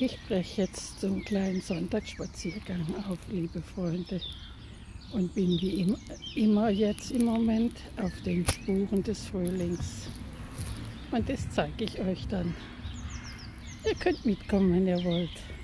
Ich breche jetzt zum kleinen Sonntagsspaziergang auf, liebe Freunde, und bin wie immer jetzt im Moment auf den Spuren des Frühlings. Und das zeige ich euch dann. Ihr könnt mitkommen, wenn ihr wollt.